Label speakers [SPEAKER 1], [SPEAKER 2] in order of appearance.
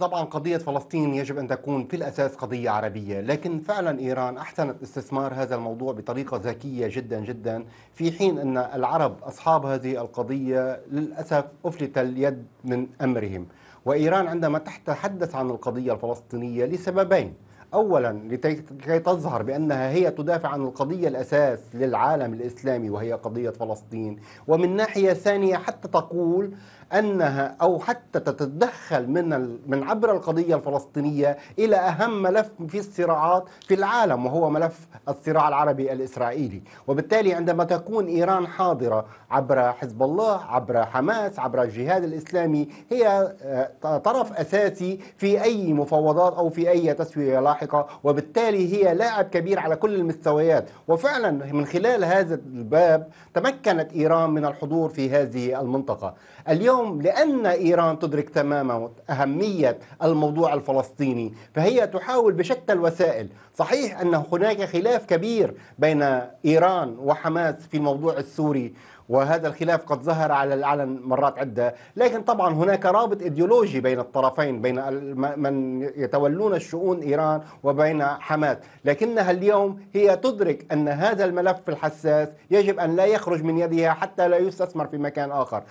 [SPEAKER 1] طبعا قضية فلسطين يجب أن تكون في الأساس قضية عربية لكن فعلا إيران أحسنت استثمار هذا الموضوع بطريقة ذكية جدا جدا في حين أن العرب أصحاب هذه القضية للأسف أفلت اليد من أمرهم وإيران عندما تتحدث عن القضية الفلسطينية لسببين أولا لكي تظهر بأنها هي تدافع عن القضية الأساس للعالم الإسلامي وهي قضية فلسطين ومن ناحية ثانية حتى تقول أنها أو حتى تتدخل من من عبر القضية الفلسطينية إلى أهم ملف في الصراعات في العالم وهو ملف الصراع العربي الإسرائيلي وبالتالي عندما تكون إيران حاضرة عبر حزب الله عبر حماس عبر الجهاد الإسلامي هي آه، طرف أساسي في أي مفاوضات أو في أي تسوية لاحقة لاحقة وبالتالي هي لاعب كبير على كل المستويات وفعلا من خلال هذا الباب تمكنت إيران من الحضور في هذه المنطقة اليوم لأن إيران تدرك تماما أهمية الموضوع الفلسطيني فهي تحاول بشتى الوسائل صحيح أن هناك خلاف كبير بين إيران وحماس في الموضوع السوري وهذا الخلاف قد ظهر على العلن مرات عدة لكن طبعا هناك رابط إيديولوجي بين الطرفين بين من يتولون شؤون إيران وبين حماس لكنها اليوم هي تدرك أن هذا الملف الحساس يجب أن لا يخرج من يدها حتى لا يستثمر في مكان آخر